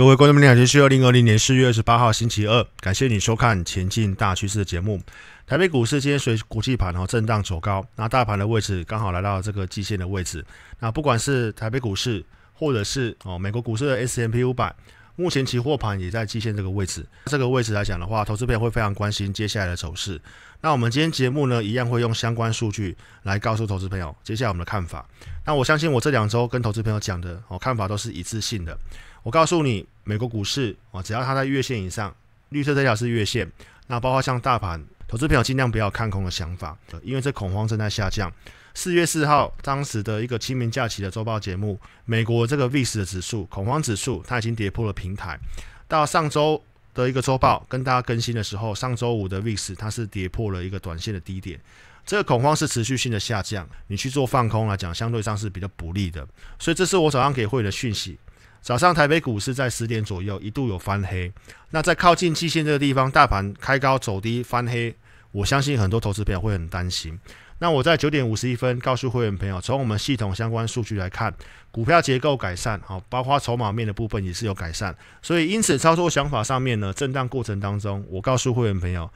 各位观众朋友，好，今天是二零二零年四月二十八号星期二，感谢你收看《前进大趋势》的节目。台北股市今天随国际盘哦震荡走高，那大盘的位置刚好来到这个季线的位置。那不管是台北股市，或者是哦美国股市的 S M P 五百。目前期货盘也在季线这个位置，这个位置来讲的话，投资朋友会非常关心接下来的走势。那我们今天节目呢，一样会用相关数据来告诉投资朋友接下来我们的看法。那我相信我这两周跟投资朋友讲的，哦，看法都是一致性的。我告诉你，美国股市啊，只要它在月线以上，绿色这条是月线，那包括像大盘，投资朋友尽量不要看空的想法，因为这恐慌正在下降。四月四号，当时的一个清明假期的周报节目，美国这个 VIX 的指数恐慌指数，它已经跌破了平台。到上周的一个周报跟大家更新的时候，上周五的 VIX 它是跌破了一个短线的低点，这个恐慌是持续性的下降，你去做放空来讲，相对上是比较不利的。所以这是我早上给会的讯息。早上台北股市在十点左右一度有翻黑，那在靠近季线这个地方，大盘开高走低翻黑，我相信很多投资朋友会很担心。那我在九点五十一分告诉会员朋友，从我们系统相关数据来看，股票结构改善，好，包括筹码面的部分也是有改善，所以因此操作想法上面呢，震荡过程当中，我告诉会员朋友，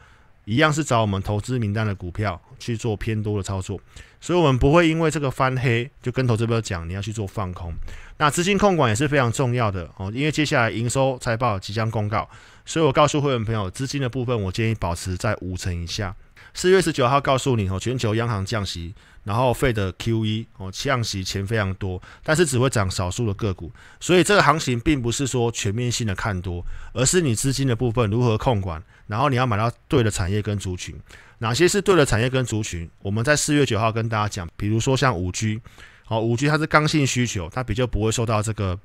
一样是找我们投资名单的股票去做偏多的操作，所以我们不会因为这个翻黑，就跟投资朋友讲你要去做放空。那资金控管也是非常重要的哦，因为接下来营收财报即将公告，所以我告诉会员朋友，资金的部分我建议保持在五成以下。四月十九号告诉你哦，全球央行降息，然后费的 QE 哦降息钱非常多，但是只会涨少数的个股，所以这个行情并不是说全面性的看多，而是你资金的部分如何控管，然后你要买到对的产业跟族群，哪些是对的产业跟族群？我们在四月九号跟大家讲，比如说像五 G，好五 G 它是刚性需求，它比较不会受到这个。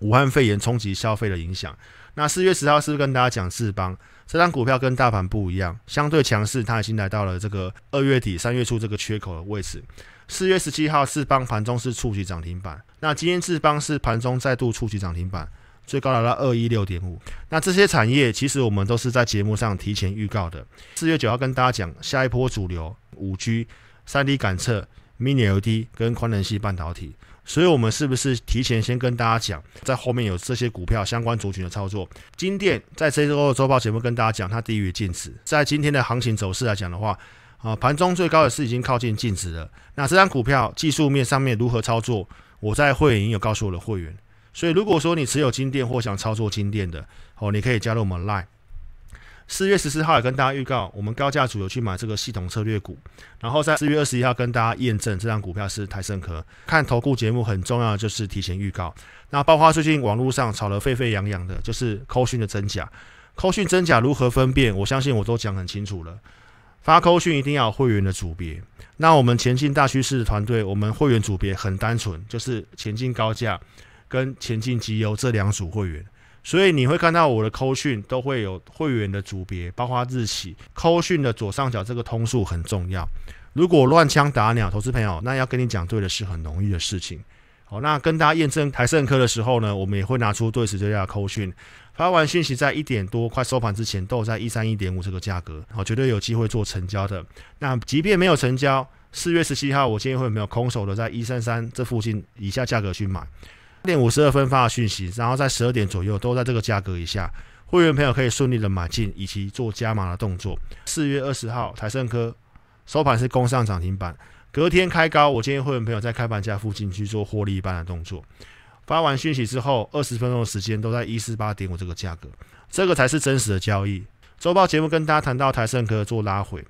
武汉肺炎冲击消费的影响。那四月十号是不是跟大家讲世邦这张股票跟大盘不一样，相对强势，它已经来到了这个二月底三月初这个缺口的位置。四月十七号世邦盘中是触及涨停板，那今天世邦是盘中再度触及涨停板，最高达到二一六点五。那这些产业其实我们都是在节目上提前预告的。四月九号跟大家讲下一波主流五 G、三 D 感测。Mini LED 跟宽能系半导体，所以我们是不是提前先跟大家讲，在后面有这些股票相关族群的操作？金店在这周周报节目跟大家讲，它低于净值。在今天的行情走势来讲的话，啊，盘中最高也是已经靠近净值了。那这张股票技术面上面如何操作？我在会员有告诉我的会员，所以如果说你持有金店或想操作金店的哦，你可以加入我们 Line。四月十四号也跟大家预告，我们高价组有去买这个系统策略股，然后在四月二十一号跟大家验证这张股票是台盛科。看投顾节目很重要的就是提前预告。那包括最近网络上炒得沸沸扬扬的，就是扣讯的真假，扣讯真假如何分辨？我相信我都讲很清楚了。发扣讯一定要会员的组别。那我们前进大趋势团队，我们会员组别很单纯，就是前进高价跟前进集邮这两组会员。所以你会看到我的扣讯都会有会员的组别，包括日期。扣讯的左上角这个通数很重要。如果乱枪打鸟，投资朋友，那要跟你讲对的是很容易的事情。好，那跟大家验证台盛科的时候呢，我们也会拿出对时最佳扣讯。发完讯息在一点多，快收盘之前，都在一三一点五这个价格，好，绝对有机会做成交的。那即便没有成交，四月十七号我今天会有没有空手的，在一三三这附近以下价格去买。八点五十二分发的讯息，然后在十二点左右都在这个价格以下，会员朋友可以顺利的买进以及做加码的动作。四月二十号，台盛科收盘是攻上涨停板，隔天开高，我建议会员朋友在开盘价附近去做获利一般的动作。发完讯息之后，二十分钟的时间都在一四八点五这个价格，这个才是真实的交易。周报节目跟大家谈到台盛科做拉回，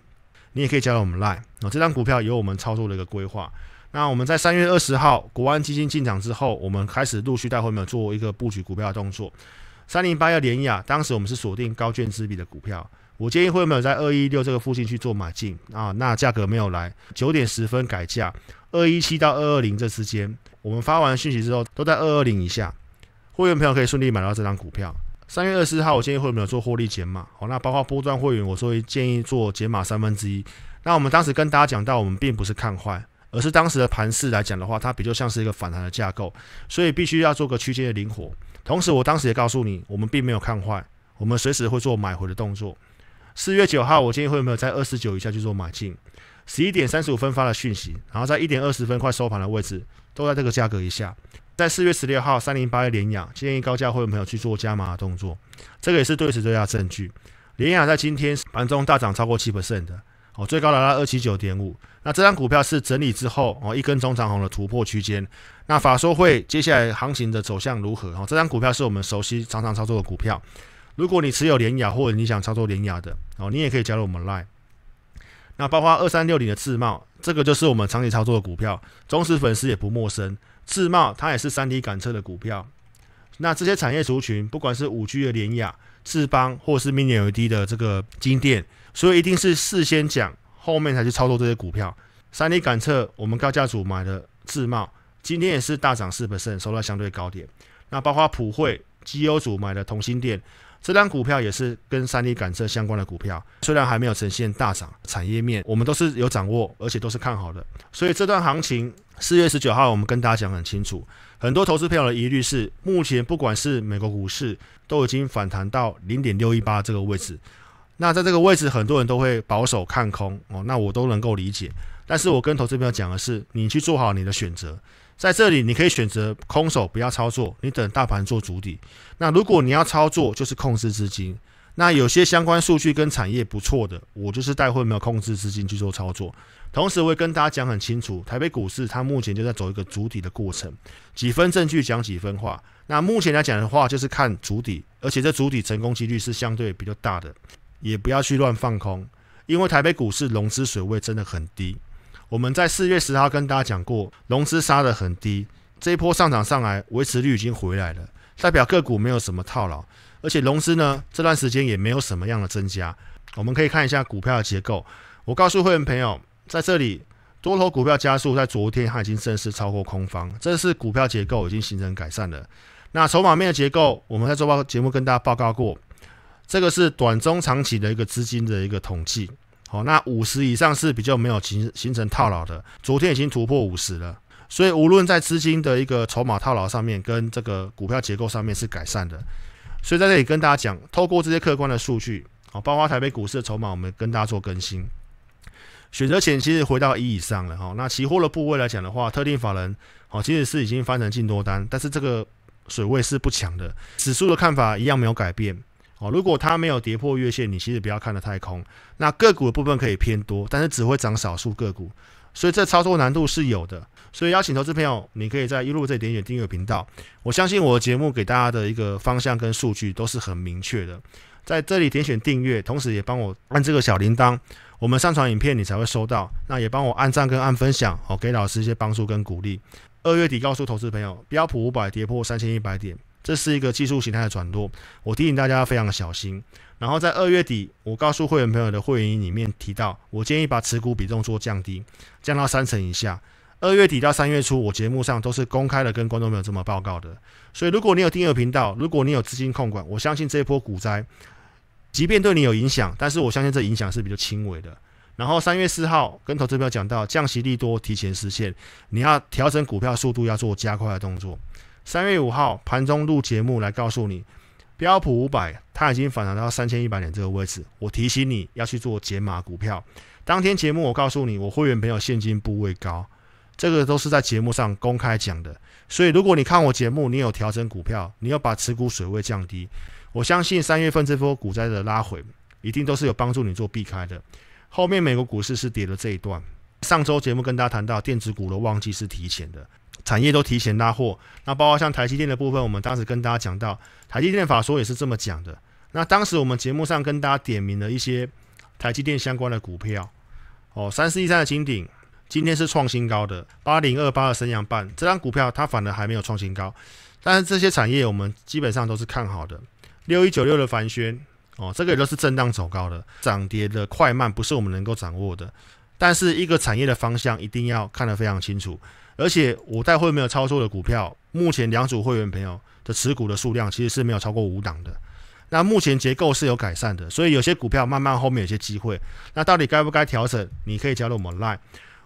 你也可以加入我们 Line。哦，这张股票有我们操作的一个规划。那我们在三月二十号国安基金进场之后，我们开始陆续带会员做一个布局股票的动作。三零八幺连亚，当时我们是锁定高券资比的股票。我建议会员没有在二一六这个附近去做买进啊？那价格没有来，九点十分改价，二一七到二二零这之间，我们发完讯息之后都在二二零以下，会员朋友可以顺利买到这张股票。三月二十号，我建议会员没有做获利减码？哦，那包括波段会员，我作为建议做减码三分之一。那我们当时跟大家讲到，我们并不是看坏。而是当时的盘势来讲的话，它比较像是一个反弹的架构，所以必须要做个区间的灵活。同时，我当时也告诉你，我们并没有看坏，我们随时会做买回的动作。四月九号，我建议会有没有在二十九以下去做买进，十一点三十五分发了讯息，然后在一点二十分快收盘的位置都在这个价格以下。在四月十六号三零八的连阳，建议高价会有没有去做加码的动作，这个也是对时最大证据。连阳在今天盘中大涨超过七 percent 的。哦，最高达到二七九点五，那这张股票是整理之后哦一根中长红的突破区间。那法说会接下来行情的走向如何？哦，这张股票是我们熟悉常常操作的股票。如果你持有联雅或者你想操作联雅的哦，你也可以加入我们 Line。那包括二三六零的智茂，这个就是我们长期操作的股票，忠实粉丝也不陌生。智茂它也是三 D 赶车的股票。那这些产业族群，不管是五 G 的联雅、智邦，或是 Mini LED 的这个金电，所以一定是事先讲，后面才去操作这些股票。三 D 感测，我们高价组买的智茂，今天也是大涨四 percent，收到相对高点。那包括普惠绩优组买的同心电。这张股票也是跟三 D 感测相关的股票，虽然还没有呈现大涨，产业面我们都是有掌握，而且都是看好的。所以这段行情，四月十九号我们跟大家讲很清楚。很多投资朋友的疑虑是，目前不管是美国股市都已经反弹到零点六一八这个位置，那在这个位置，很多人都会保守看空哦。那我都能够理解，但是我跟投资朋友讲的是，你去做好你的选择。在这里，你可以选择空手不要操作，你等大盘做主底。那如果你要操作，就是控制资金。那有些相关数据跟产业不错的，我就是带货没有控制资金去做操作。同时，我也跟大家讲很清楚，台北股市它目前就在走一个主底的过程。几分证据讲几分话。那目前来讲的话，就是看主底，而且这主底成功几率是相对比较大的，也不要去乱放空，因为台北股市融资水位真的很低。我们在四月十号跟大家讲过，融资杀的很低，这一波上涨上来，维持率已经回来了，代表个股没有什么套牢，而且融资呢这段时间也没有什么样的增加。我们可以看一下股票的结构。我告诉会员朋友，在这里多头股票加速，在昨天它已经正式超过空方，这是股票结构已经形成改善了。那筹码面的结构，我们在周报节目跟大家报告过，这个是短、中、长期的一个资金的一个统计。好，那五十以上是比较没有形形成套牢的，昨天已经突破五十了，所以无论在资金的一个筹码套牢上面，跟这个股票结构上面是改善的，所以在这里跟大家讲，透过这些客观的数据，哦，包括台北股市的筹码，我们跟大家做更新。选择权其实回到一以上了哈，那期货的部位来讲的话，特定法人好，其实是已经翻成净多单，但是这个水位是不强的，指数的看法一样没有改变。哦，如果它没有跌破月线，你其实不要看得太空，那个股的部分可以偏多，但是只会涨少数个股，所以这操作难度是有的。所以邀请投资朋友，你可以在一路这里点选订阅频道。我相信我的节目给大家的一个方向跟数据都是很明确的，在这里点选订阅，同时也帮我按这个小铃铛，我们上传影片你才会收到。那也帮我按赞跟按分享哦，给老师一些帮助跟鼓励。二月底，告诉投资朋友，标普五百跌破三千一百点。这是一个技术形态的转弱，我提醒大家非常的小心。然后在二月底，我告诉会员朋友的会员里面提到，我建议把持股比重做降低，降到三成以下。二月底到三月初，我节目上都是公开的跟观众朋友这么报告的。所以如果你有订阅频道，如果你有资金控管，我相信这一波股灾，即便对你有影响，但是我相信这影响是比较轻微的。然后三月四号跟投资朋友讲到，降息利多提前实现，你要调整股票速度要做加快的动作。三月五号盘中录节目来告诉你，标普五百它已经反弹到三千一百点这个位置，我提醒你要去做解码股票。当天节目我告诉你，我会员朋友现金部位高，这个都是在节目上公开讲的。所以如果你看我节目，你有调整股票，你要把持股水位降低。我相信三月份这波股灾的拉回，一定都是有帮助你做避开的。后面美国股市是跌了这一段。上周节目跟大家谈到，电子股的旺季是提前的。产业都提前拉货，那包括像台积电的部分，我们当时跟大家讲到，台积电法说也是这么讲的。那当时我们节目上跟大家点名了一些台积电相关的股票，哦，三四一三的金鼎今天是创新高的，八零二八的升阳半，这张股票它反而还没有创新高，但是这些产业我们基本上都是看好的。六一九六的凡轩，哦，这个也都是震荡走高的，涨跌的快慢不是我们能够掌握的，但是一个产业的方向一定要看得非常清楚。而且我带会员没有操作的股票，目前两组会员朋友的持股的数量其实是没有超过五档的。那目前结构是有改善的，所以有些股票慢慢后面有些机会。那到底该不该调整？你可以加入我们 Line，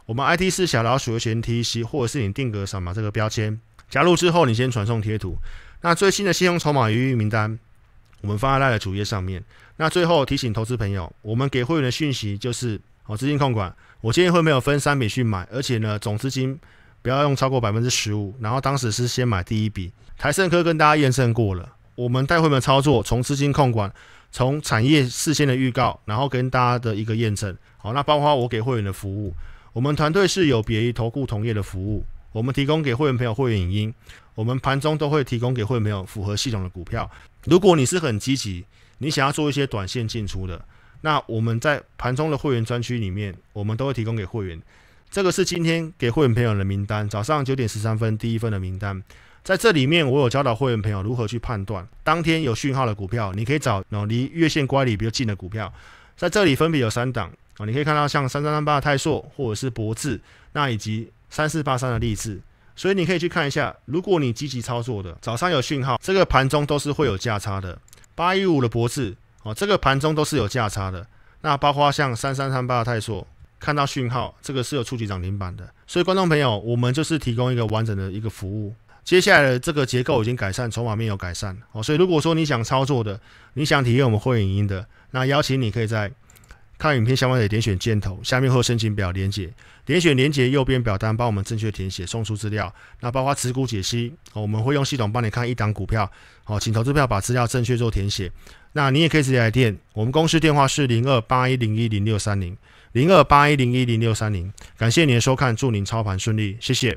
我们 IT 是小老鼠的全 TC，或者是你定格什么这个标签。加入之后，你先传送贴图。那最新的信用筹码余裕名单，我们放在 Line 的主页上面。那最后提醒投资朋友，我们给会员的讯息就是：哦，资金控管，我建议会没有分三笔去买，而且呢，总资金。不要用超过百分之十五，然后当时是先买第一笔。台盛科跟大家验证过了，我们带会员操作，从资金控管，从产业事先的预告，然后跟大家的一个验证。好，那包括我给会员的服务，我们团队是有别于投顾同业的服务，我们提供给会员朋友会员影音，我们盘中都会提供给会员朋友符合系统的股票。如果你是很积极，你想要做一些短线进出的，那我们在盘中的会员专区里面，我们都会提供给会员。这个是今天给会员朋友的名单，早上九点十三分第一份的名单，在这里面我有教导会员朋友如何去判断当天有讯号的股票，你可以找哦离月线乖离比较近的股票，在这里分别有三档啊，你可以看到像三三三八的泰硕或者是博智，那以及三四八三的利智，所以你可以去看一下，如果你积极操作的，早上有讯号，这个盘中都是会有价差的，八一五的博智哦，这个盘中都是有价差的，那包括像三三三八的泰硕。看到讯号，这个是有触及涨停板的，所以观众朋友，我们就是提供一个完整的一个服务。接下来的这个结构已经改善，筹码面有改善哦，所以如果说你想操作的，你想体验我们会影音的，那邀请你可以在。看影片相关的点选箭头，下面会有申请表连接，点选连接右边表单帮我们正确填写送出资料。那包括持股解析，我们会用系统帮你看一档股票。好，请投资票把资料正确做填写。那你也可以直接来电，我们公司电话是零二八一零一零六三零零二八一零一零六三零。感谢您的收看，祝您操盘顺利，谢谢。